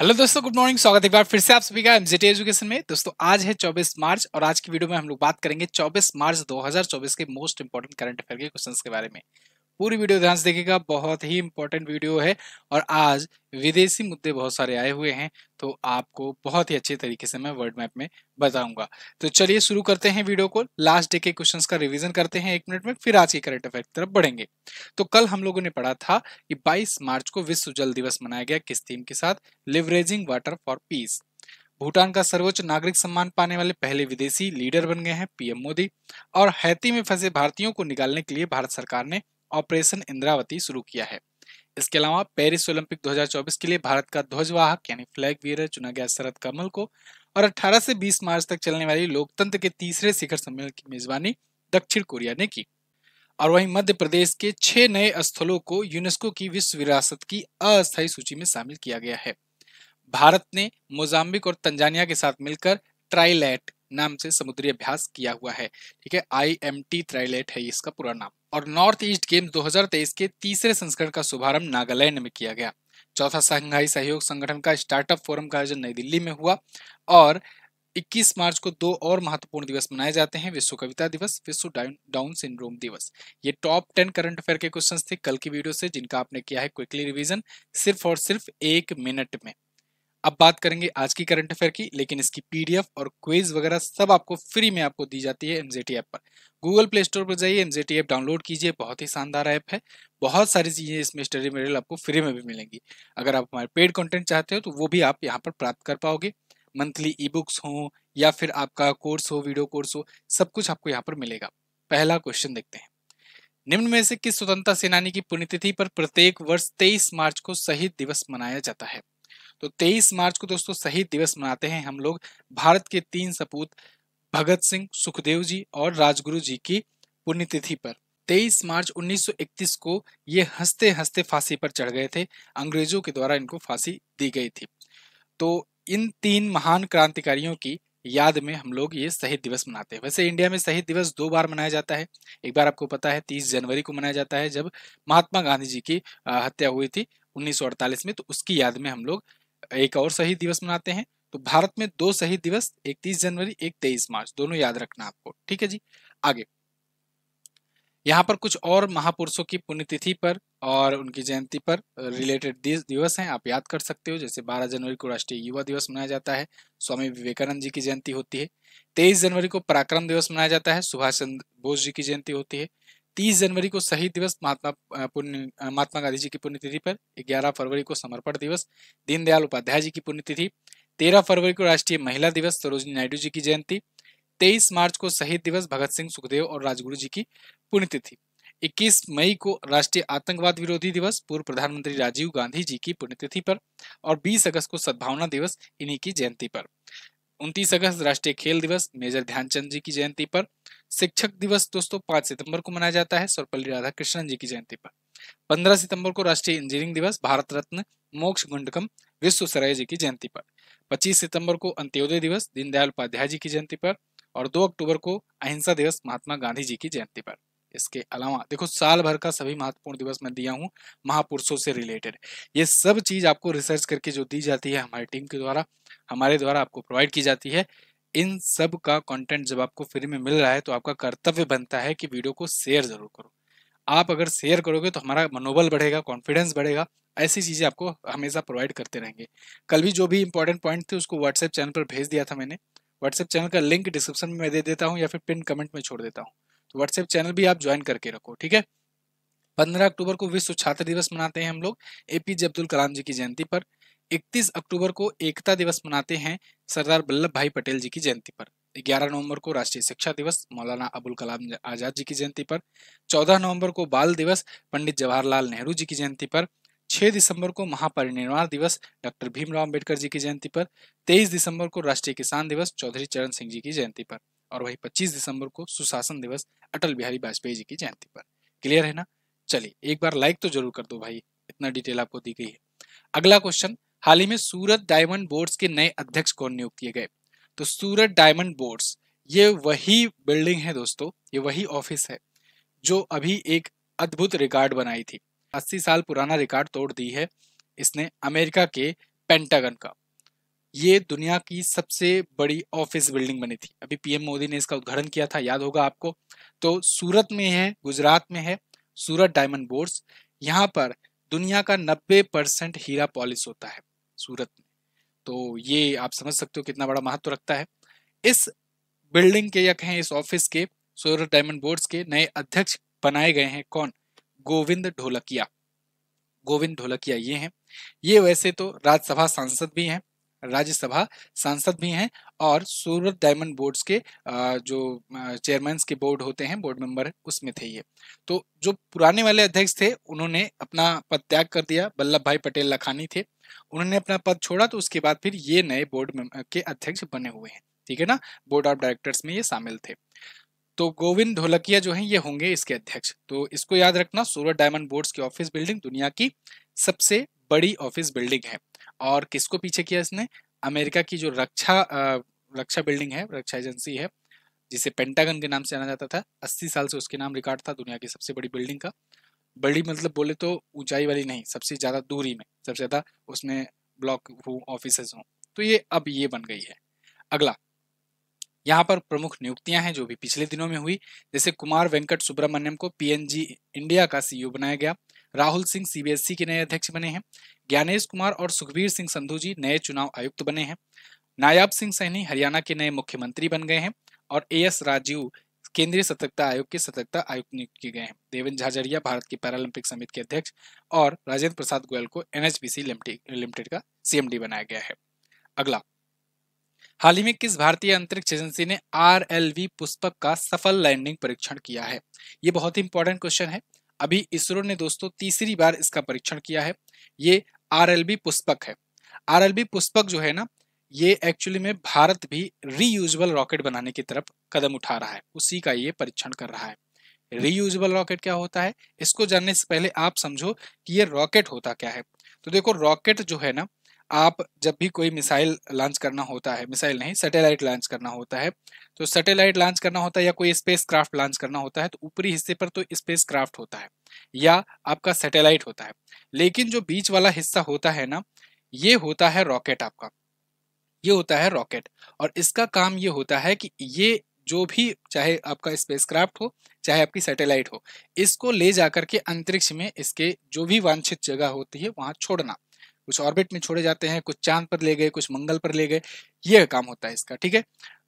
hello दोस्तों good morning स्वागत है एक बार फिर से आप सभी का एमजीटी एजुकेशन में दोस्तों आज है 24 मार्च और आज की वीडियो में हम लोग बात करेंगे 24 मार्च 2024 के मोस्ट इंपोर्टेंट करंट अफेयर के क्वेश्चंस के बारे में पूरी वीडियो ध्यान से देखिएगा बहुत ही इंपॉर्टेंट वीडियो है और आज विदेशी मुद्दे बहुत सारे आए हुए हैं तो आपको बहुत ही अच्छे तरीके से मैं वर्ल्ड मैप में बताऊंगा तो चलिए शुरू करते हैं वीडियो को लास्ट डे के क्वेश्चंस का रिवीजन करते हैं एक मिनट में फिर आज के करंट अफेयर की तरफ बढ़ेंगे तो कल हम लोगों ने पढ़ा था कि 22 मार्च को विश्व जल दिवस मनाया गया किस थीम के साथ leveraging water for peace Bhutan का सर्वोच्च नागरिक सम्मान पाने वाले पहले विदेशी लीडर बन गए हैं पीएम मोदी और हैती में फंसे भारतीयों को निकालने के लिए भारत सरकार ने ऑपरेशन इंद्रावती शुरू किया है इसके अलावा पेरिस ओलंपिक 2024 के लिए भारत का ध्वजवाहक यानी फ्लैग वीर चुना गया शरद कमल को और 18 से 20 मार्च तक चलने वाली लोकतंत्र के तीसरे शिखर सम्मेलन की मेजबानी दक्षिण कोरिया ने की और वहीं मध्य प्रदेश के छह नए स्थलों को यूनेस्को की विश्व विरासत की अस्थायी सूची में शामिल किया गया है भारत ने मोजाम्बिक और तंजानिया के साथ मिलकर ट्राइलैट नाम से समुद्री अभ्यास किया हुआ है ठीक है आई एम टी ट्राइलेट है इसका पूरा नाम और नॉर्थ ईस्ट गेम 2023 के तीसरे संस्करण का शुभारंभ नागालैंड में किया गया चौथा शंघाई सहयोग संगठन का स्टार्टअप फोरम का आयोजन नई दिल्ली में हुआ और 21 मार्च को दो और महत्वपूर्ण दिवस मनाए जाते हैं विश्व कविता दिवस विश्व डाउन सिंड्रोम दिवस ये टॉप टेन करंट अफेयर के क्वेश्चंस थे कल की वीडियो से जिनका आपने किया है क्विकली रिवीजन सिर्फ और सिर्फ एक मिनट में अब बात करेंगे आज की करंट अफेयर की लेकिन इसकी पीडीएफ और क्वेज वगैरह सब आपको फ्री में आपको दी जाती है एमजेटी ऐप पर गूगल प्ले स्टोर पर जाइए एमजेटी ऐप डाउनलोड कीजिए बहुत ही शानदार ऐप है बहुत सारी चीज़ें इसमें स्टडी मटेरियल आपको फ्री में भी मिलेंगी अगर आप हमारे पेड कंटेंट चाहते हो तो वो भी आप यहाँ पर प्राप्त कर पाओगे मंथली ई बुक्स हों या फिर आपका कोर्स हो वीडियो कोर्स हो सब कुछ आपको यहाँ पर मिलेगा पहला क्वेश्चन देखते हैं निम्न में से किस स्वतंत्रता सेनानी की पुण्यतिथि पर प्रत्येक वर्ष 23 मार्च को शहीद दिवस मनाया जाता है तो 23 मार्च को दोस्तों शहीद दिवस मनाते हैं हम लोग भारत के तीन सपूत भगत सिंह सुखदेव जी और राजगुरु जी की पुण्यतिथि पर 23 मार्च 1931 को ये हंसते हंसते फांसी पर चढ़ गए थे अंग्रेजों के द्वारा इनको फांसी दी गई थी तो इन तीन महान क्रांतिकारियों की याद में हम लोग ये शहीद दिवस मनाते हैं वैसे इंडिया में शहीद दिवस दो बार मनाया जाता है एक बार आपको पता है तीस जनवरी को मनाया जाता है जब महात्मा गांधी जी की हत्या हुई थी 1948 में तो उसकी याद में हम लोग एक और शहीद दिवस मनाते हैं तो भारत में दो शहीद दिवस एक तीस जनवरी एक तेईस मार्च दोनों याद रखना आपको ठीक है जी आगे यहाँ पर कुछ और महापुरुषों की पुण्यतिथि पर और उनकी जयंती पर रिलेटेड दिवस हैं आप याद कर सकते हो जैसे 12 जनवरी को राष्ट्रीय युवा दिवस मनाया जाता है स्वामी विवेकानंद जी की जयंती होती है 23 जनवरी को पराक्रम दिवस मनाया जाता है सुभाष चंद्र बोस जी की जयंती होती है तीस जनवरी को शहीद दिवस महात्मा पुण्य महात्मा गांधी जी की पुण्यतिथि पर ग्यारह फरवरी को समर्पण दिवस दीनदयाल उपाध्याय जी की पुण्यतिथि तेरह फरवरी को राष्ट्रीय महिला दिवस सरोजनी नायडू जी की जयंती तेईस मार्च को शहीद दिवस भगत सिंह सुखदेव और राजगुरु जी की पुण्यतिथि इक्कीस मई को राष्ट्रीय आतंकवाद विरोधी दिवस पूर्व प्रधानमंत्री राजीव गांधी जी की पुण्यतिथि पर और बीस अगस्त को सद्भावना दिवस इन्हीं की जयंती पर उनतीस अगस्त राष्ट्रीय खेल दिवस मेजर ध्यानचंद जी की जयंती पर शिक्षक दिवस दोस्तों पांच सितंबर को मनाया जाता है सर्वपल्ली राधाकृष्णन जी की जयंती पर पंद्रह सितंबर को राष्ट्रीय इंजीनियरिंग दिवस भारत रत्न मोक्ष गुंडकम विश्व सराय जी की जयंती पर पच्चीस सितंबर को अंत्योदय दिवस दीनदयाल उपाध्याय जी की जयंती पर और दो अक्टूबर को अहिंसा दिवस महात्मा गांधी जी की जयंती पर इसके अलावा देखो साल भर का सभी महत्वपूर्ण दिवस मैं दिया हूँ महापुरुषों से रिलेटेड ये सब चीज़ आपको रिसर्च करके जो दी जाती है हमारी टीम के द्वारा हमारे द्वारा आपको प्रोवाइड की जाती है इन सब का कंटेंट जब आपको फ्री में मिल रहा है तो आपका कर्तव्य बनता है कि वीडियो को शेयर जरूर करो आप अगर शेयर करोगे तो हमारा मनोबल बढ़ेगा कॉन्फिडेंस बढ़ेगा ऐसी चीज़ें आपको हमेशा प्रोवाइड करते रहेंगे कल भी जो भी इंपॉर्टेंट पॉइंट थे उसको व्हाट्सएप चैनल पर भेज दिया था मैंने व्हाट्सएप चैनल का लिंक डिस्क्रिप्शन में दे देता हूँ या फिर पिन कमेंट में छोड़ देता हूँ तो व्हाट्सएप चैनल भी आप ज्वाइन करके रखो ठीक है पंद्रह अक्टूबर को विश्व छात्र दिवस मनाते हैं हम लोग एपीजे अब्दुल कलाम जी की जयंती पर 31 अक्टूबर को एकता दिवस मनाते हैं सरदार वल्लभ भाई पटेल जी की जयंती पर 11 नवंबर को राष्ट्रीय शिक्षा दिवस मौलाना अबुल कलाम आजाद जी की जयंती पर 14 नवंबर को बाल दिवस पंडित जवाहरलाल नेहरू जी की जयंती पर 6 दिसंबर को महापरिनिर्वाण दिवस डॉक्टर भीमराव अम्बेडकर जी की जयंती पर 23 दिसंबर को राष्ट्रीय किसान दिवस चौधरी चरण सिंह जी की जयंती पर और वही 25 दिसंबर को सुशासन दिवस अटल बिहारी वाजपेयी जी की जयंती पर क्लियर है ना चलिए एक बार लाइक तो जरूर कर दो भाई इतना डिटेल आपको दी गई है अगला क्वेश्चन हाल ही में सूरत डायमंड बोर्ड्स के नए अध्यक्ष कौन नियुक्त किए गए तो सूरत डायमंड बोर्ड्स ये वही बिल्डिंग है दोस्तों ये वही ऑफिस है जो अभी एक अद्भुत रिकॉर्ड बनाई थी 80 साल पुराना रिकॉर्ड तोड़ दी है इसने अमेरिका के पेंटागन का ये दुनिया की सबसे बड़ी ऑफिस बिल्डिंग बनी थी अभी पीएम मोदी ने इसका उद्घाटन किया था याद होगा आपको तो सूरत में है गुजरात में है सूरत डायमंड बोर्ड्स यहाँ पर दुनिया का 90 परसेंट हीरा पॉलिश होता है सूरत में तो ये आप समझ सकते हो कितना बड़ा महत्व रखता है इस बिल्डिंग के या कहें इस ऑफिस के सूरत डायमंड बोर्ड्स के नए अध्यक्ष बनाए गए हैं कौन गोविंद ढोलकिया गोविंद ढोलकिया ये हैं ये वैसे तो राज्यसभा सांसद भी हैं राज्यसभा सांसद भी हैं और सूरत डायमंड बोर्ड्स के जो चेयरमैन के बोर्ड होते हैं बोर्ड मेंबर उसमें थे ये तो जो पुराने वाले अध्यक्ष थे उन्होंने अपना पद त्याग कर दिया वल्लभ भाई पटेल लखानी थे उन्होंने अपना पद छोड़ा तो उसके बाद फिर ये नए बोर्ड के अध्यक्ष बने हुए हैं ठीक है ना बोर्ड ऑफ डायरेक्टर्स में ये शामिल थे तो गोविंद ढोलकिया जो है ये होंगे इसके अध्यक्ष तो इसको याद रखना सूरत डायमंड बोर्ड्स की ऑफिस बिल्डिंग दुनिया की सबसे बड़ी ऑफिस बिल्डिंग है और किसको पीछे किया इसने अमेरिका की जो रक्षा रक्षा बिल्डिंग है रक्षा एजेंसी है जिसे पेंटागन के नाम से जाना जाता था अस्सी साल से उसके नाम रिकॉर्ड था दुनिया की सबसे बड़ी बिल्डिंग का बड़ी मतलब बोले तो ऊंचाई वाली नहीं सबसे ज़्यादा दूरी में सबसे ज़्यादा उसमें ब्लॉक हो ऑफिस हो तो ये अब ये बन गई है अगला यहाँ पर प्रमुख नियुक्तियां हैं जो भी पिछले दिनों में हुई जैसे कुमार वेंकट सुब्रमण्यम को पीएनजी इंडिया का सीईओ बनाया गया राहुल सिंह सीबीएसई e के नए अध्यक्ष बने हैं ज्ञानेश कुमार और सुखबीर सिंह संधु जी नए चुनाव आयुक्त बने हैं नायाब सिंह सहनी हरियाणा के नए मुख्यमंत्री बन गए हैं और ए एस राजीव केंद्रीय सतर्कता आयोग के सतर्कता आयुक्त नियुक्त किए गए हैं देवेंद्र झाझरिया भारत के पैरालंपिक समिति के अध्यक्ष और राजेंद्र प्रसाद गोयल को एनएचपीसी लिमिटेड का सीएमडी बनाया गया है अगला हाल ही में किस भारतीय अंतरिक्ष एजेंसी ने आर एल वी पुष्पक का सफल लैंडिंग परीक्षण किया है ये बहुत ही इंपॉर्टेंट क्वेश्चन है अभी इसरो ने दोस्तों तीसरी बार इसका परीक्षण किया है ये आर पुष्पक है आर पुष्पक जो है ना ये एक्चुअली में भारत भी रीयूजबल रॉकेट बनाने की तरफ कदम उठा रहा है उसी का ये परीक्षण कर रहा है रीयूजल रॉकेट क्या होता है इसको जानने से पहले आप समझो कि ये रॉकेट होता क्या है तो देखो रॉकेट जो है ना आप जब भी कोई मिसाइल लॉन्च करना होता है मिसाइल नहीं सैटेलाइट लॉन्च करना होता है तो सैटेलाइट लॉन्च करना होता है या कोई स्पेस क्राफ्ट लॉन्च करना होता है तो ऊपरी हिस्से पर तो स्पेस क्राफ्ट होता है या आपका सैटेलाइट होता है लेकिन जो बीच वाला हिस्सा होता है ना ये होता है रॉकेट आपका ये होता है रॉकेट और इसका काम ये होता है कि ये जो भी चाहे आपका स्पेसक्राफ्ट हो चाहे आपकी सैटेलाइट हो इसको ले जाकर के अंतरिक्ष में इसके जो भी वांछित जगह होती है वहां छोड़ना कुछ ऑर्बिट में छोड़े जाते हैं कुछ चांद पर ले गए कुछ मंगल पर ले गए ये काम होता है इसका ठीक है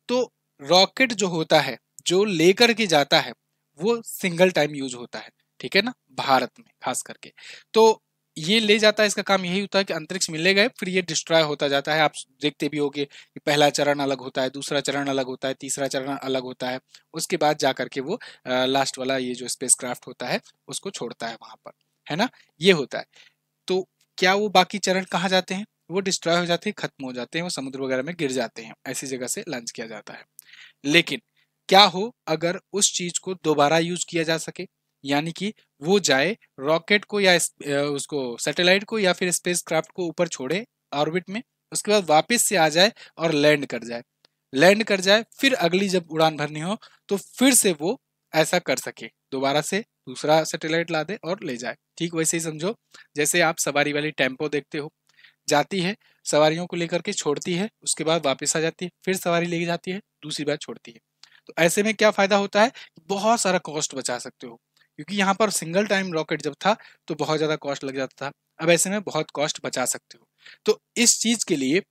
तो रॉकेट जो होता है जो लेकर के जाता है वो सिंगल टाइम यूज होता है ठीक है ना भारत में खास करके तो ये ले जाता है इसका काम यही होता है कि अंतरिक्ष में ले गए फिर ये डिस्ट्रॉय होता जाता है आप देखते भी होंगे कि पहला चरण अलग होता है दूसरा चरण अलग होता है तीसरा चरण अलग होता है उसके बाद जा करके वो आ, लास्ट वाला ये जो स्पेसक्राफ्ट होता है उसको छोड़ता है वहां पर है ना ये होता है तो क्या वो बाकी चरण कहाँ जाते हैं वो डिस्ट्रॉय हो जाते हैं खत्म हो जाते हैं वो समुद्र वगैरह में गिर जाते हैं ऐसी जगह से लॉन्च किया जाता है लेकिन क्या हो अगर उस चीज को दोबारा यूज किया जा सके यानी कि वो जाए रॉकेट को या उसको सैटेलाइट को या फिर क्राफ्ट को ऊपर छोड़े ऑर्बिट में उसके बाद वापस से आ जाए और लैंड कर जाए लैंड कर जाए फिर अगली जब उड़ान भरनी हो तो फिर से वो ऐसा कर सके दोबारा से दूसरा सैटेलाइट ला दे और ले जाए ठीक वैसे ही समझो जैसे आप सवारी वाली टेम्पो देखते हो जाती है सवारियों को लेकर के छोड़ती है उसके बाद वापस आ जाती है फिर सवारी लेके जाती है दूसरी बार छोड़ती है तो ऐसे में क्या फायदा होता है बहुत सारा कॉस्ट बचा सकते हो क्योंकि यहाँ पर सिंगल टाइम रॉकेट जब था तो बहुत ज़्यादा कॉस्ट लग जाता था अब ऐसे में बहुत कॉस्ट बचा सकते हो तो इस चीज़ के लिए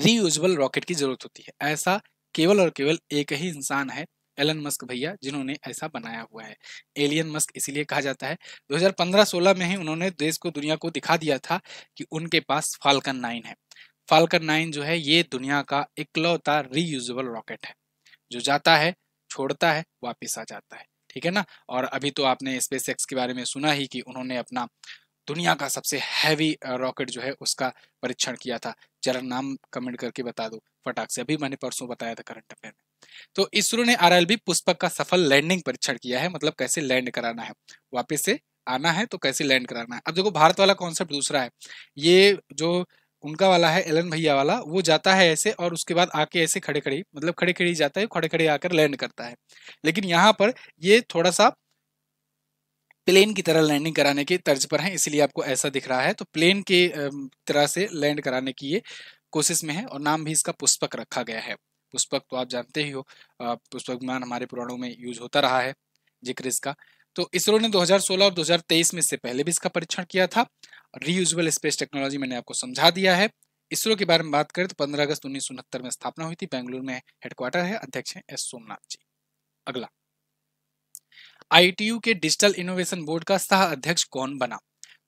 रीयूजबल रॉकेट की ज़रूरत होती है ऐसा केवल और केवल एक ही इंसान है एलन मस्क भैया जिन्होंने ऐसा बनाया हुआ है एलियन मस्क इसीलिए कहा जाता है 2015-16 में ही उन्होंने देश को दुनिया को दिखा दिया था कि उनके पास फाल्कन नाइन है फाल्कन नाइन जो है ये दुनिया का इकलौता रीयूजल रॉकेट है जो जाता है छोड़ता है वापिस आ जाता है ठीक है ना और अभी तो आपने स्पेस एक्स के बारे में सुना ही कि उन्होंने अपना दुनिया का सबसे हैवी रॉकेट जो है उसका परीक्षण किया था जरा नाम कमेंट करके बता दो फटाक से अभी मैंने परसों बताया था करंट अफेयर में तो इसरो ने आर पुष्पक का सफल लैंडिंग परीक्षण किया है मतलब कैसे लैंड कराना है वापिस से आना है तो कैसे लैंड कराना है अब देखो भारत वाला कॉन्सेप्ट दूसरा है ये जो उनका वाला है एलन भैया वाला वो जाता है ऐसे और उसके बाद आके ऐसे खड़े खड़े मतलब खड़े खड़े जाता है खड़े खड़े आकर लैंड करता है लेकिन यहाँ पर ये थोड़ा सा प्लेन की तरह लैंडिंग कराने के तर्ज पर है इसलिए आपको ऐसा दिख रहा है तो प्लेन के तरह से लैंड कराने की ये कोशिश में है और नाम भी इसका पुष्पक रखा गया है पुष्पक तो आप जानते ही हो पुष्पक विमान हमारे पुराणों में यूज होता रहा है जिक्र इसका तो इसरो ने 2016 और 2023 में इससे पहले भी इसका परीक्षण किया था रीयूजल स्पेस टेक्नोलॉजी मैंने आपको समझा दिया है इसरो के बारे में बात करें तो 15 अगस्त उन्नीस में स्थापना हुई थी बेंगलुरु में हेडक्वार्टर है अध्यक्ष है एस सोमनाथ जी अगला आई के डिजिटल इनोवेशन बोर्ड का सह अध्यक्ष कौन बना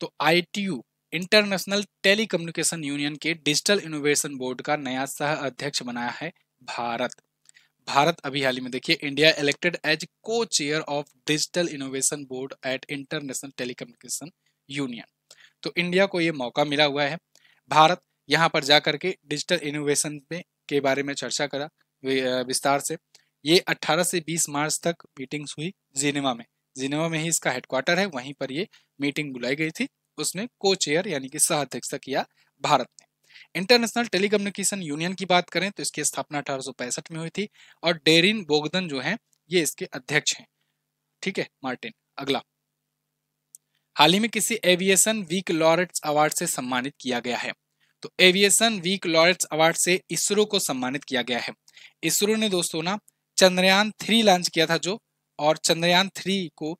तो आई इंटरनेशनल टेलीकम्युनिकेशन यूनियन के डिजिटल इनोवेशन बोर्ड का नया सह अध्यक्ष बनाया है भारत भारत अभी हाल ही में देखिए India elected as co chair of Digital Innovation Board at International Telecommunication Union तो इंडिया को ये मौका मिला हुआ है भारत यहाँ पर जाकर के डिजिटल इनोवेशन में के बारे में चर्चा करा विस्तार से ये 18 से 20 मार्च तक मीटिंग्स हुई जिनेवा में जिनेवा में ही इसका हेडक्वार्टर है वहीं पर ये मीटिंग बुलाई गई थी उसमें को चेयर यानी कि सह अध्यक्षता किया भारत ने इंटरनेशनल टेलीकम्युनिकेशन यूनियन की बात करें तो इसकी स्थापना अठारह में हुई थी और डेरिन बोगदन जो है ये इसके अध्यक्ष हैं ठीक है मार्टिन अगला हाल ही में किसी एविएशन वीक लॉरेट्स अवार्ड से सम्मानित किया गया है तो एविएशन वीक लॉरेट्स अवार्ड से इसरो को सम्मानित किया गया है इसरो ने दोस्तों ना चंद्रयान थ्री लॉन्च किया था जो और चंद्रयान थ्री को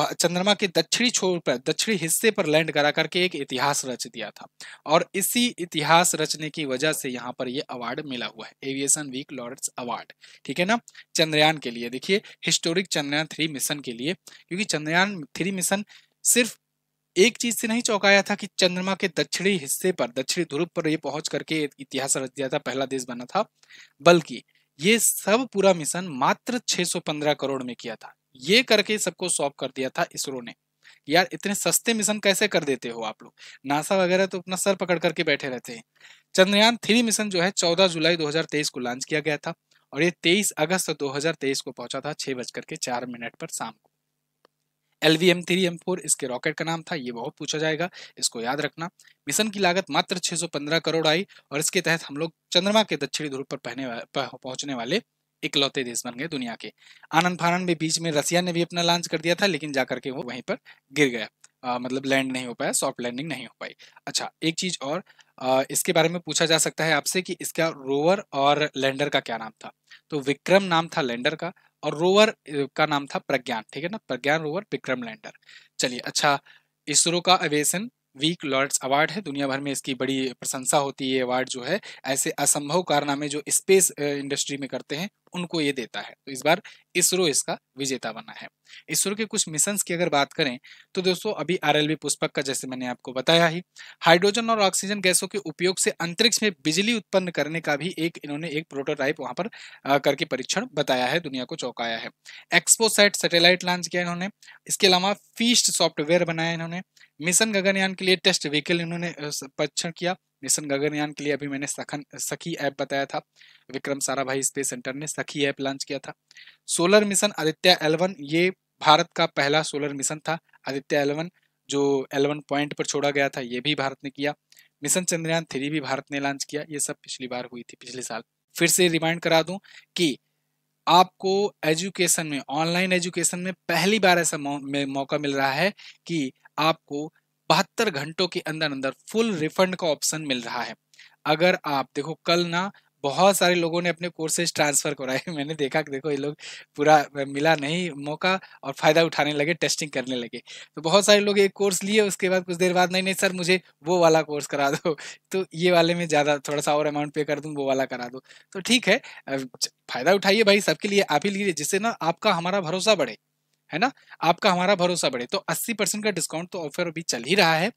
चंद्रमा के दक्षिणी छोर पर दक्षिणी हिस्से पर लैंड करा करके एक इतिहास रच दिया था और इसी इतिहास रचने की वजह से यहाँ पर यह अवार्ड मिला हुआ है एविएशन वीक लॉरेंस अवार्ड ठीक है ना चंद्रयान के लिए देखिए हिस्टोरिक चंद्रयान थ्री मिशन के लिए क्योंकि चंद्रयान थ्री मिशन सिर्फ एक चीज से नहीं चौंकाया था कि चंद्रमा के दक्षिणी हिस्से पर दक्षिणी ध्रुव पर यह पहुंच करके इतिहास रच दिया था पहला देश बना था बल्कि ये सब पूरा मिशन मात्र 615 करोड़ में किया था ये करके सबको सॉल्व कर दिया था इसरो ने यार इतने सस्ते मिशन कैसे कर देते हो आप लोग नासा वगैरह तो अपना सर पकड़ करके बैठे रहते हैं चंद्रयान थ्री मिशन जो है 14 जुलाई 2023 को लॉन्च किया गया था और ये 23 अगस्त 2023 को पहुंचा था छह बजकर के चार मिनट पर शाम को L V M three M four इसके रॉकेट का नाम था ये बहुत पूछा जाएगा इसको याद रखना मिशन की लागत मात्र 615 करोड़ आई और इसके तहत हम लोग चंद्रमा के दक्षिणी ध्रुव पर पहने पहुंचने वाले इकलौते देश बन गए दुनिया के आनंद फानंद में बीच में रसिया ने भी अपना लॉन्च कर दिया था लेकिन जाकर के वो वहीं पर गिर गया आ, मतलब लैंड नहीं हो पाया सॉफ्ट लैंडिंग नहीं हो पाई अच्छा एक चीज और आ, इसके बारे में पूछा जा सकता है आपसे कि इसका रोवर और लैंडर का क्या नाम था तो विक्रम नाम था लैंडर का और रोवर का नाम था प्रज्ञान ठीक है ना प्रज्ञान रोवर विक्रम लैंडर चलिए अच्छा इसरो का अवेशन वीक लॉर्ड्स अवार्ड है दुनिया भर में इसकी बड़ी प्रशंसा होती है ये अवार्ड जो है ऐसे असंभव कारनामे जो स्पेस इंडस्ट्री में करते हैं उनको ये देता है तो इस बार इसरो इसका विजेता बना है इसरो के कुछ मिशन की अगर बात करें तो दोस्तों अभी आर पुष्पक का जैसे मैंने आपको बताया ही हाइड्रोजन और ऑक्सीजन गैसों के उपयोग से अंतरिक्ष में बिजली उत्पन्न करने का भी एक इन्होंने एक प्रोटोटाइप वहां पर करके परीक्षण बताया है दुनिया को चौंकाया है एक्सपोसाइट सैटेलाइट लॉन्च किया इन्होंने इसके अलावा फीस्ट सॉफ्टवेयर बनाया इन्होंने मिशन गगनयान के लिए टेस्ट व्हीकल इन्होंने परीक्षण किया मिशन गगनयान के लिए अभी मैंने सखन सखी ऐप बताया था विक्रम साराभाई स्पेस सेंटर ने सखी ऐप लॉन्च किया था सोलर मिशन आदित्य एलवन ये भारत का पहला सोलर मिशन था आदित्य एलवन जो एलवन पॉइंट पर छोड़ा गया था ये भी भारत ने किया मिशन चंद्रयान थ्री भी भारत ने लॉन्च किया ये सब पिछली बार हुई थी पिछले साल फिर से रिमाइंड करा दूं कि आपको एजुकेशन में ऑनलाइन एजुकेशन में पहली बार ऐसा मौ, मौका मिल रहा है कि आपको बहत्तर घंटों के अंदर अंदर फुल रिफंड का ऑप्शन मिल रहा है अगर आप देखो कल ना बहुत सारे लोगों ने अपने कोर्सेज ट्रांसफर कराए मैंने देखा कि देखो ये लोग पूरा मिला नहीं मौका और फायदा उठाने लगे टेस्टिंग करने लगे तो बहुत सारे लोग एक कोर्स लिए उसके बाद कुछ देर बाद नहीं नहीं सर मुझे वो वाला कोर्स करा दो तो ये वाले में ज़्यादा थोड़ा सा और अमाउंट पे कर दूँ वो वाला करा दो तो ठीक है फायदा उठाइए भाई सबके लिए आप ही लीजिए जिससे ना आपका हमारा भरोसा बढ़े है ना आपका हमारा भरोसा बढ़े तो 80 परसेंट का डिस्काउंट तो ऑफर अभी चल ही रहा है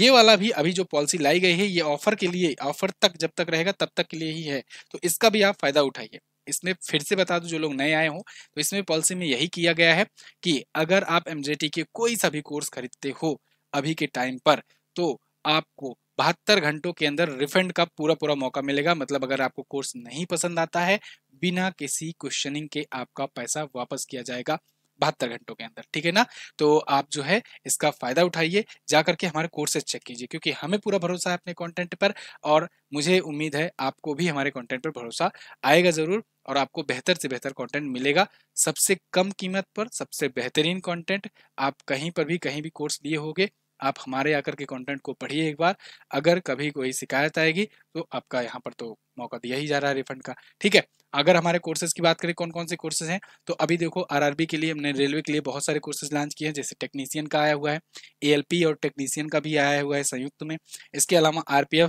ये वाला भी अभी जो पॉलिसी लाई गई है ये ऑफर के लिए ऑफर तक जब तक रहेगा तब तक के लिए ही है तो इसका भी आप फायदा उठाइए इसमें फिर से बता दूं जो लोग नए आए हों तो इसमें पॉलिसी में यही किया गया है कि अगर आप एम के कोई सा भी कोर्स खरीदते हो अभी के टाइम पर तो आपको बहत्तर घंटों के अंदर रिफंड का पूरा पूरा मौका मिलेगा मतलब अगर आपको कोर्स नहीं पसंद आता है बिना किसी क्वेश्चनिंग के आपका पैसा वापस किया जाएगा बहत्तर घंटों के अंदर ठीक है ना तो आप जो है इसका फायदा उठाइए जा करके हमारे कोर्सेज चेक कीजिए क्योंकि हमें पूरा भरोसा है अपने कॉन्टेंट पर और मुझे उम्मीद है आपको भी हमारे कॉन्टेंट पर भरोसा आएगा ज़रूर और आपको बेहतर से बेहतर कंटेंट मिलेगा सबसे कम कीमत पर सबसे बेहतरीन कंटेंट आप कहीं पर भी कहीं भी कोर्स लिए होगे आप हमारे आकर के कंटेंट को पढ़िए एक बार अगर कभी कोई शिकायत आएगी तो आपका यहाँ पर तो मौका दिया ही जा रहा है रिफंड का ठीक है अगर हमारे कोर्सेज की बात करें कौन कौन से कोर्सेज हैं तो अभी देखो आरआरबी के लिए हमने रेलवे के लिए बहुत सारे कोर्सेज लॉन्च किए हैं जैसे टेक्नीशियन का आया हुआ है ए और टेक्नीशियन का भी आया हुआ है संयुक्त में इसके अलावा आर पी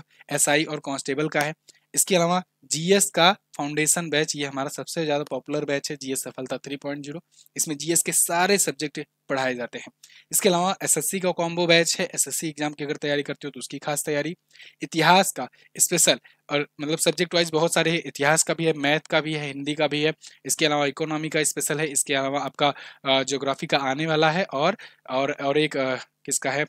और कॉन्स्टेबल का है इसके अलावा जीएस का फाउंडेशन बैच ये हमारा सबसे ज़्यादा पॉपुलर बैच है जीएस सफलता 3.0 इसमें जीएस के सारे सब्जेक्ट पढ़ाए जाते हैं इसके अलावा एसएससी का कॉम्बो बैच है एसएससी एग्जाम की अगर तैयारी करते हो तो उसकी खास तैयारी इतिहास का स्पेशल और मतलब सब्जेक्ट वाइज बहुत सारे इतिहास का भी है मैथ का भी है हिंदी का भी है इसके अलावा इकोनॉमी का स्पेशल है इसके अलावा आपका जोग्राफी का आने वाला है और और, और एक किसका है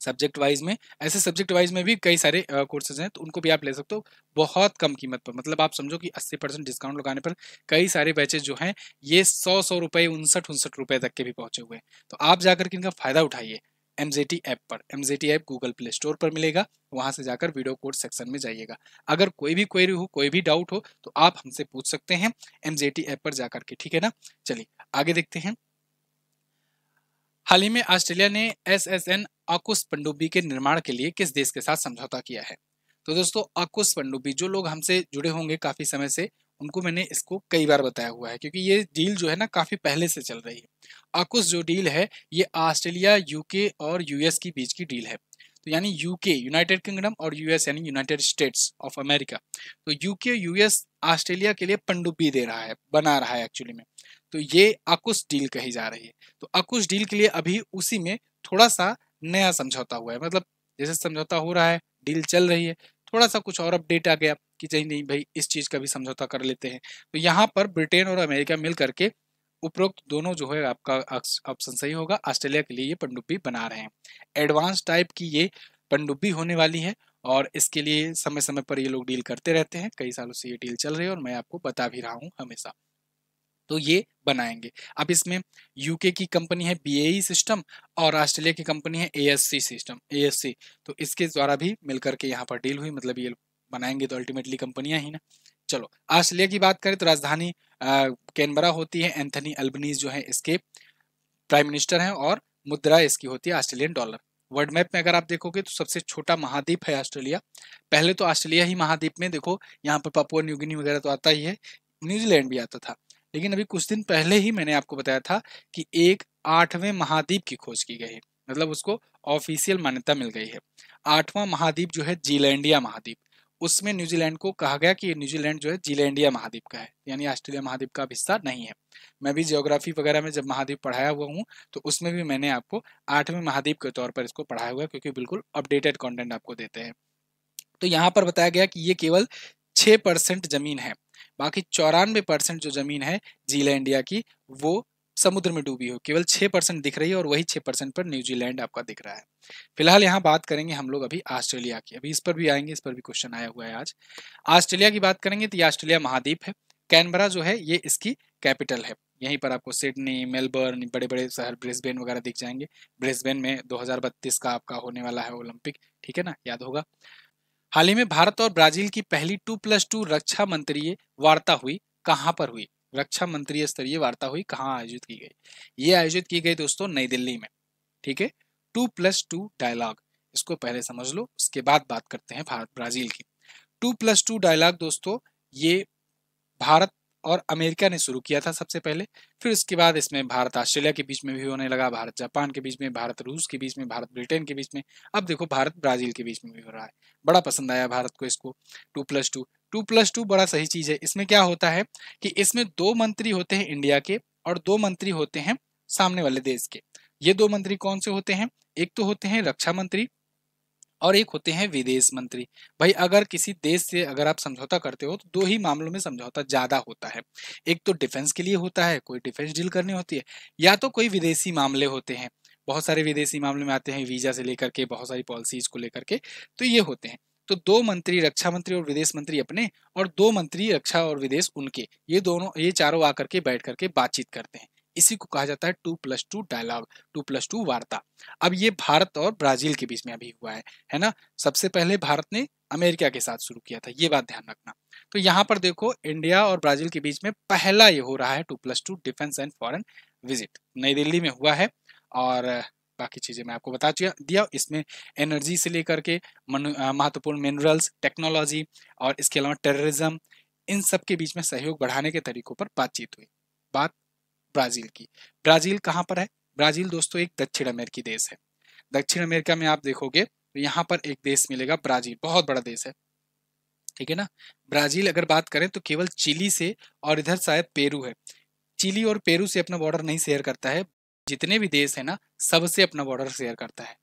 सब्जेक्ट वाइज में ऐसे सब्जेक्ट वाइज में भी कई सारे कोर्सेज हैं तो उनको भी आप ले सकते हो बहुत कम कीमत पर मतलब आप समझो कि 80 परसेंट डिस्काउंट लगाने पर कई सारे बैचेज जो हैं ये सौ सौ रुपए उनसठ उनसठ रुपए तक के भी पहुंचे हुए हैं तो आप जाकर के इनका फ़ायदा उठाइए एम ऐप पर M app Google Play Store पर मिलेगा वहां से जाकर वीडियो कोर्स सेक्शन में जाइएगा अगर कोई भी क्वेरी हो कोई भी डाउट हो तो आप हमसे पूछ सकते हैं एम ऐप पर जाकर के ठीक है ना चलिए आगे देखते हैं हाल ही में ऑस्ट्रेलिया ने एस एस एन आकुस पंडुब्बी के निर्माण के लिए किस देश के साथ समझौता किया है तो दोस्तों आकुस पंडुब्बी जो लोग हमसे जुड़े होंगे काफ़ी समय से उनको मैंने इसको कई बार बताया हुआ है क्योंकि ये डील जो है ना काफ़ी पहले से चल रही है आकुस जो डील है ये ऑस्ट्रेलिया यूके और यूएस के बीच की डील है तो यानी यूके यूनाइटेड किंगडम और यूएस यानी यूनाइटेड स्टेट्स ऑफ अमेरिका तो यूके यूएस ऑस्ट्रेलिया के लिए पंडुब्बी दे रहा है बना रहा है एक्चुअली में तो ये अकुश डील कही जा रही है तो अकुश डील के लिए अभी उसी में थोड़ा सा नया समझौता हुआ है मतलब जैसे समझौता हो रहा है डील चल रही है थोड़ा सा कुछ और अपडेट आ गया कि चाहिए नहीं भाई इस चीज़ का भी समझौता कर लेते हैं तो यहाँ पर ब्रिटेन और अमेरिका मिल करके उपरोक्त दोनों जो है आपका ऑप्शन सही होगा ऑस्ट्रेलिया के लिए ये पंडुब्बी बना रहे हैं एडवांस टाइप की ये पंडुब्बी होने वाली है और इसके लिए समय समय पर ये लोग डील करते रहते हैं कई सालों से ये डील चल रही है और मैं आपको बता भी रहा हूँ हमेशा तो ये बनाएंगे अब इसमें यूके की कंपनी है बी सिस्टम e और ऑस्ट्रेलिया की कंपनी है ए सिस्टम ए तो इसके द्वारा भी मिलकर के यहाँ पर डील हुई मतलब ये बनाएंगे तो अल्टीमेटली कंपनियां ही ना चलो ऑस्ट्रेलिया की बात करें तो राजधानी कैनबरा होती है एंथनी अल्बनीज जो है इसके प्राइम मिनिस्टर हैं और मुद्रा इसकी होती है ऑस्ट्रेलियन डॉलर वर्ल्ड मैप में अगर आप देखोगे तो सबसे छोटा महाद्वीप है ऑस्ट्रेलिया पहले तो ऑस्ट्रेलिया ही महाद्वीप में देखो यहाँ पर पपुआ न्यूगिनी वगैरह तो आता ही है न्यूजीलैंड भी आता था लेकिन अभी कुछ दिन पहले ही मैंने आपको बताया था कि एक आठवें महाद्वीप की खोज की गई है मतलब उसको ऑफिशियल मान्यता मिल गई है आठवां महाद्वीप जो है जीलैंडिया महाद्वीप उसमें न्यूजीलैंड को कहा गया कि न्यूजीलैंड जो है जीलैंडिया महाद्वीप का है यानी ऑस्ट्रेलिया महाद्वीप का हिस्सा नहीं है मैं भी जियोग्राफी वगैरह में जब महाद्वीप पढ़ाया हुआ हूँ तो उसमें भी मैंने आपको आठवें महाद्वीप के तौर पर इसको पढ़ाया हुआ है क्योंकि बिल्कुल अपडेटेड कॉन्टेंट आपको देते हैं तो यहाँ पर बताया गया कि ये केवल छः परसेंट जमीन है बाकी चौरानवे परसेंट जो जमीन है जीला इंडिया की वो समुद्र में डूबी हो केवल छह परसेंट दिख रही है और वही छह परसेंट पर न्यूजीलैंड आपका दिख रहा है फिलहाल यहाँ बात करेंगे हम लोग अभी ऑस्ट्रेलिया की अभी इस पर भी आएंगे इस पर भी क्वेश्चन आया हुआ है आज ऑस्ट्रेलिया की बात करेंगे तो ये ऑस्ट्रेलिया महाद्वीप है कैनबरा जो है ये इसकी कैपिटल है यहीं पर आपको सिडनी मेलबर्न बड़े बड़े शहर ब्रिस्बेन वगैरह दिख जाएंगे ब्रिस्बेन में दो का आपका होने वाला है ओलंपिक ठीक है ना याद होगा हाल ही में भारत और ब्राजील की पहली टू प्लस टू रक्षा मंत्रीय वार्ता हुई कहाँ पर हुई रक्षा मंत्री स्तरीय वार्ता हुई कहाँ आयोजित की गई ये आयोजित की गई दोस्तों नई दिल्ली में ठीक है टू प्लस टू डायलॉग इसको पहले समझ लो उसके बाद बात करते हैं भारत ब्राजील की टू प्लस टू डायलॉग दोस्तों ये भारत और अमेरिका ने शुरू किया था सबसे पहले फिर उसके बाद इसमें भारत ऑस्ट्रेलिया के बीच में भी होने लगा भारत जापान के बीच में भारत रूस के बीच में भारत ब्रिटेन के बीच में अब देखो भारत ब्राजील के बीच में भी हो रहा है बड़ा पसंद आया भारत को इसको two plus two two plus two बड़ा सही चीज है इसमें क्या होता है कि इसमें दो मंत्री होते हैं इंडिया के और दो मंत्री होते हैं सामने वाले देश के ये दो मंत्री कौन से होते हैं एक तो होते हैं रक्षा मंत्री और एक होते हैं विदेश मंत्री भाई अगर किसी देश से अगर आप समझौता करते हो तो दो ही मामलों में समझौता ज्यादा होता है एक तो डिफेंस के लिए होता है कोई डिफेंस डील करनी होती है या तो कोई विदेशी मामले होते हैं बहुत सारे विदेशी मामले में आते हैं वीजा से लेकर के बहुत सारी पॉलिसीज को लेकर के तो ये होते हैं तो दो मंत्री रक्षा मंत्री और विदेश मंत्री अपने और दो मंत्री रक्षा और विदेश उनके ये दोनों ये चारों आकर के बैठ करके बातचीत करते हैं इसी को कहा जाता है two plus two dialogue two plus two वार्ता अब ये भारत और ब्राजील के बीच में अभी हुआ है है ना सबसे पहले भारत ने अमेरिका के साथ शुरू किया था ये बात ध्यान रखना तो यहाँ पर देखो इंडिया और ब्राजील के बीच में पहला ये हो रहा है two plus two defence and foreign visit New Delhi में हुआ है और बाकी चीज़ें मैं आपको बता दिया इसमें एनर्जी से लेकर के महत्वपूर्ण मिनरल्स टेक्नोलॉजी और इसके अलावा टेररिज्म इन सब के बीच में सहयोग बढ़ाने के तरीकों पर बातचीत हुई बात ब्राज़ील की ब्राज़ील कहाँ पर है ब्राज़ील दोस्तों एक दक्षिण अमेरिकी देश है दक्षिण अमेरिका में आप देखोगे तो यहाँ पर एक देश मिलेगा ब्राज़ील बहुत बड़ा देश है ठीक है ना ब्राज़ील अगर बात करें तो केवल चिली से और इधर शायद पेरू है चिली और पेरू से अपना बॉर्डर नहीं शेयर करता है जितने भी देश है ना सबसे अपना बॉर्डर शेयर करता है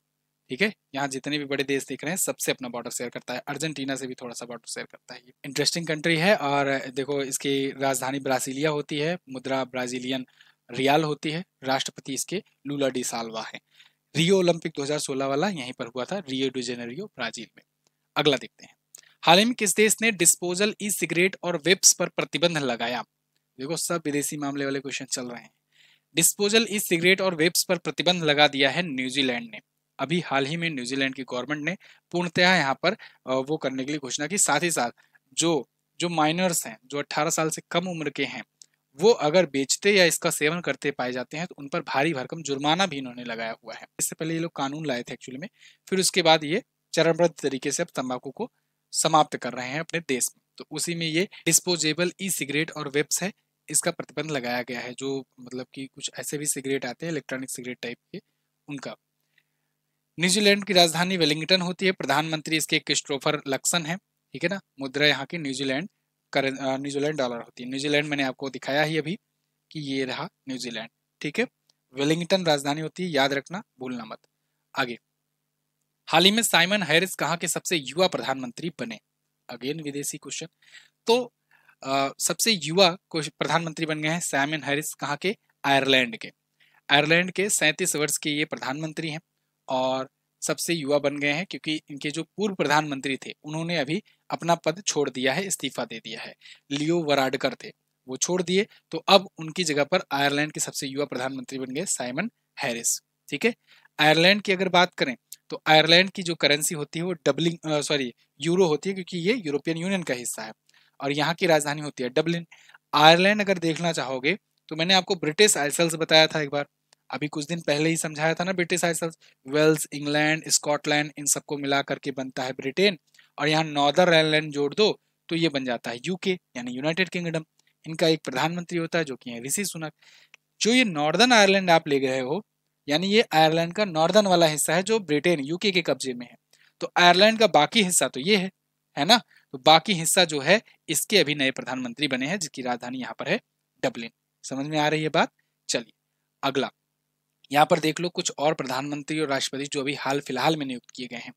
ठीक है यहाँ जितने भी बड़े देश देख रहे हैं सबसे अपना बॉर्डर शेयर करता है अर्जेंटीना से भी थोड़ा सा बॉर्डर शेयर करता है इंटरेस्टिंग कंट्री है और देखो इसकी राजधानी ब्राजीलिया होती है मुद्रा ब्राजीलियन रियाल होती है राष्ट्रपति इसके लूला डी सालवा है रियो ओलंपिक 2016 वाला यहीं पर हुआ था रियो डिजेनरियो ब्राजील में अगला देखते हैं हाल ही में किस देश ने डिस्पोजल ई सिगरेट और वेब्स पर प्रतिबंध लगाया देखो सब विदेशी मामले वाले क्वेश्चन चल रहे हैं डिस्पोजल ई सिगरेट और वेब्स पर प्रतिबंध लगा दिया है न्यूजीलैंड ने अभी हाल ही में न्यूजीलैंड की गवर्नमेंट ने पूर्णतया यहाँ पर वो करने के लिए घोषणा की साथ ही साथ जो जो माइनर्स हैं जो 18 साल से कम उम्र के हैं वो अगर बेचते या इसका सेवन करते पाए जाते हैं तो उन पर भारी भरकम जुर्माना भी इन्होंने लगाया हुआ है इससे पहले ये लोग कानून लाए थे एक्चुअली में फिर उसके बाद ये चरणबद्ध तरीके से अब तम्बाकू को समाप्त कर रहे हैं अपने देश में तो उसी में ये डिस्पोजेबल ई सिगरेट और वेब्स है इसका प्रतिबंध लगाया गया है जो मतलब कि कुछ ऐसे भी सिगरेट आते हैं इलेक्ट्रॉनिक सिगरेट टाइप के उनका न्यूजीलैंड की राजधानी वेलिंगटन होती है प्रधानमंत्री इसके क्रिस्टोफर लक्सन है ठीक है ना मुद्रा यहाँ की न्यूजीलैंड न्यूजीलैंड डॉलर होती है न्यूजीलैंड मैंने आपको दिखाया ही अभी कि ये रहा न्यूजीलैंड ठीक है वेलिंगटन राजधानी होती है याद रखना भूलना मत आगे हाल ही में साइमन हैरिस कहाँ के सबसे युवा प्रधानमंत्री बने अगेन विदेशी क्वेश्चन तो आ, सबसे युवा प्रधानमंत्री बन गए हैं साइमन हैरिस कहाँ के आयरलैंड के आयरलैंड के सैंतीस वर्ष के ये प्रधानमंत्री हैं और सबसे युवा बन गए हैं क्योंकि इनके जो पूर्व प्रधानमंत्री थे उन्होंने अभी अपना पद छोड़ दिया है इस्तीफा दे दिया है लियो वराडकर थे वो छोड़ दिए तो अब उनकी जगह पर आयरलैंड के सबसे युवा प्रधानमंत्री बन गए साइमन हैरिस ठीक है आयरलैंड की अगर बात करें तो आयरलैंड की जो करेंसी होती है वो डबलिंग सॉरी यूरो होती है क्योंकि ये यूरोपियन यूनियन का हिस्सा है और यहाँ की राजधानी होती है डबलिन आयरलैंड अगर देखना चाहोगे तो मैंने आपको ब्रिटिश आइसल्स बताया था एक बार अभी कुछ दिन पहले ही समझाया था ना British Isles Wales England Scotland इन सबको मिला करके बनता है ब्रिटेन और यहाँ नॉर्दर आयरलैंड जोड़ दो तो ये बन जाता है यूके यानी यूनाइटेड किंगडम इनका एक प्रधानमंत्री होता है जो कि है ऋषि सुनक जो ये नॉर्दर्न आयरलैंड आप ले रहे हो यानी ये आयरलैंड का नॉर्दर्न वाला हिस्सा है जो ब्रिटेन यूके के कब्जे में है तो आयरलैंड का बाकी हिस्सा तो ये है है ना तो बाकी हिस्सा जो है इसके अभी नए प्रधानमंत्री बने हैं जिसकी राजधानी यहाँ पर है डबलिन समझ में आ रही है बात चलिए अगला यहाँ पर देख लो कुछ और प्रधानमंत्री और राष्ट्रपति जो अभी हाल फिलहाल में नियुक्त किए गए हैं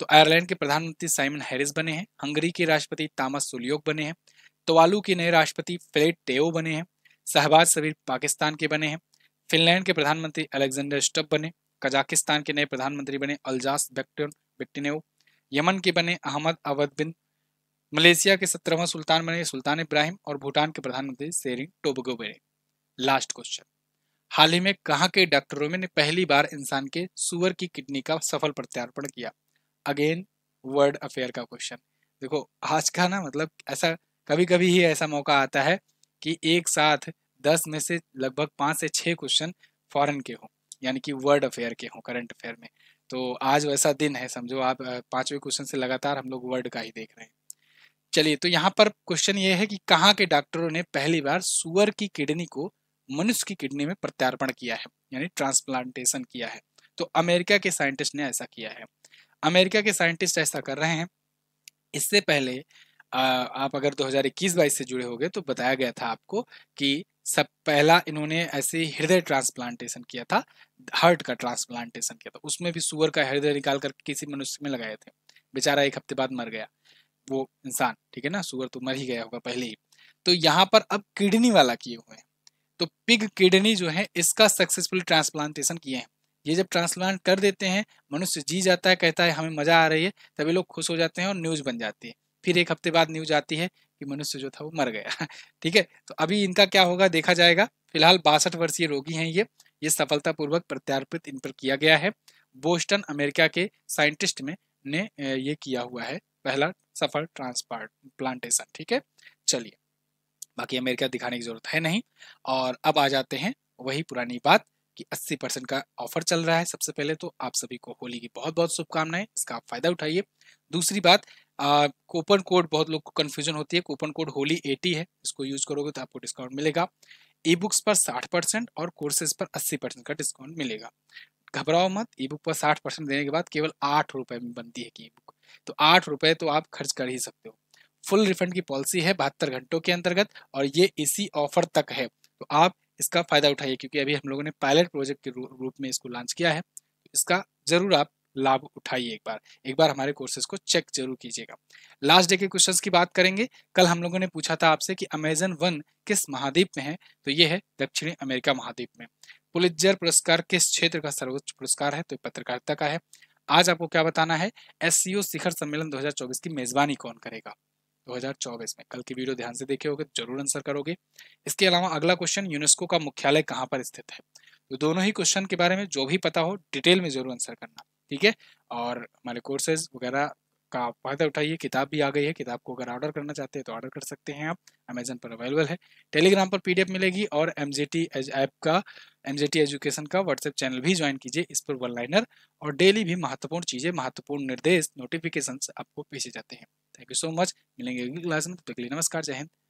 तो आयरलैंड के प्रधानमंत्री साइमन हैरिस बने हैं हंगरी के राष्ट्रपति तामस सुलियोग बने हैं तोवालू के नए राष्ट्रपति फ्लेट टेओ बने हैं शहबाज सबीर पाकिस्तान के बने हैं फिनलैंड के प्रधानमंत्री अलेक्जेंडर स्टब बने कजाकिस्तान के नए प्रधानमंत्री बने अलजास बेक्टिनेव यमन के बने अहमद अवध बिन मलेशिया के सत्रहवा सुल्तान बने सुल्तान इब्राहिम और भूटान के प्रधानमंत्री सेरिंग टोबगो बने लास्ट क्वेश्चन हाल ही में कहा के डॉक्टरों ने पहली बार इंसान के सुअर की किडनी का सफल प्रत्यार्पण किया अगेन वर्ल्ड अफेयर का क्वेश्चन देखो आज का ना मतलब ऐसा कभी कभी ही ऐसा मौका आता है कि एक साथ दस में से लगभग पांच से छह क्वेश्चन फॉरेन के हों यानी कि वर्ल्ड अफेयर के हों करंट अफेयर में तो आज वैसा दिन है समझो आप पांचवें क्वेश्चन से लगातार हम लोग वर्ल्ड का ही देख रहे हैं चलिए तो यहाँ पर क्वेश्चन ये है कि कहाँ के डॉक्टरों ने पहली बार सुअर की किडनी को मनुष्य की किडनी में प्रत्यार्पण किया है यानी ट्रांसप्लांटेशन किया है तो अमेरिका के साइंटिस्ट ने ऐसा किया है अमेरिका के साइंटिस्ट ऐसा कर रहे हैं इससे पहले आप अगर 2021 हजार से जुड़े होंगे तो बताया गया था आपको कि सब पहला इन्होंने ऐसे हृदय ट्रांसप्लांटेशन किया था हार्ट का ट्रांसप्लांटेशन किया था उसमें भी सुअर का हृदय निकाल कर किसी मनुष्य में लगाए थे बेचारा एक हफ्ते बाद मर गया वो इंसान ठीक है ना सुअर तो मर ही गया होगा पहले ही तो यहाँ पर अब किडनी वाला किए हुए हैं तो पिग किडनी जो है इसका सक्सेसफुल ट्रांसप्लांटेशन किए हैं ये जब ट्रांसप्लांट कर देते हैं मनुष्य जी जाता है कहता है हमें मज़ा आ रही है तभी लोग खुश हो जाते हैं और न्यूज़ बन जाती है फिर एक हफ्ते बाद न्यूज आती है कि मनुष्य जो था वो मर गया ठीक है तो अभी इनका क्या होगा देखा जाएगा फिलहाल बासठ वर्षीय रोगी हैं ये ये सफलतापूर्वक प्रत्यार्पित इन पर किया गया है बोस्टन अमेरिका के साइंटिस्ट में ने ये किया हुआ है पहला सफल ट्रांसप्लांटेशन ठीक है चलिए बाकी अमेरिका दिखाने की ज़रूरत है नहीं और अब आ जाते हैं वही पुरानी बात कि 80 परसेंट का ऑफर चल रहा है सबसे पहले तो आप सभी को होली की बहुत बहुत शुभकामनाएं इसका आप फायदा उठाइए दूसरी बात कूपन कोड बहुत लोग को कन्फ्यूजन होती है कूपन कोड होली एटी है इसको यूज करोगे तो आपको डिस्काउंट मिलेगा ई बुक्स पर साठ परसेंट और कोर्सेज पर अस्सी परसेंट का डिस्काउंट मिलेगा घबराओ मत ई बुक पर साठ परसेंट देने के बाद केवल आठ रुपए में बनती है की ई बुक तो आठ रुपए तो आप खर्च कर ही सकते हो फुल रिफंड की पॉलिसी है बहत्तर घंटों के अंतर्गत और ये इसी ऑफर तक है तो आप इसका फ़ायदा उठाइए क्योंकि अभी हम लोगों ने पायलट प्रोजेक्ट के रूप में इसको लॉन्च किया है इसका ज़रूर आप लाभ उठाइए एक बार एक बार हमारे कोर्सेज को चेक जरूर कीजिएगा लास्ट डे के क्वेश्चंस की बात करेंगे कल हम लोगों ने पूछा था आपसे कि अमेजन वन किस महाद्वीप में है तो ये है दक्षिणी अमेरिका महाद्वीप में पुलिजर पुरस्कार किस क्षेत्र का सर्वोच्च पुरस्कार है तो पत्रकारिता का है आज आपको क्या बताना है एस शिखर सम्मेलन 2024 की मेजबानी कौन करेगा 2024 में कल की वीडियो ध्यान से देखे होगे तो जरूर आंसर करोगे इसके अलावा अगला क्वेश्चन यूनेस्को का मुख्यालय कहाँ पर स्थित है तो दोनों ही क्वेश्चन के बारे में जो भी पता हो डिटेल में जरूर आंसर करना ठीक है और हमारे कोर्सेज वगैरह का फायदा उठाइए किताब भी आ गई है किताब को अगर ऑर्डर करना चाहते हैं तो ऑर्डर कर सकते हैं आप अमेजन पर अवेलेबल है टेलीग्राम पर पीडीएफ मिलेगी और एम ऐप का एम एजुकेशन का व्हाट्सएप चैनल भी ज्वाइन कीजिए इस पर वन लाइनर और डेली भी महत्वपूर्ण चीज़ें महत्वपूर्ण निर्देश नोटिफिकेशन आपको भेजे जाते हैं थैंक यू सो मच मिलेंगे अगली क्लास में तब तक के लिए नमस्कार जय हिंद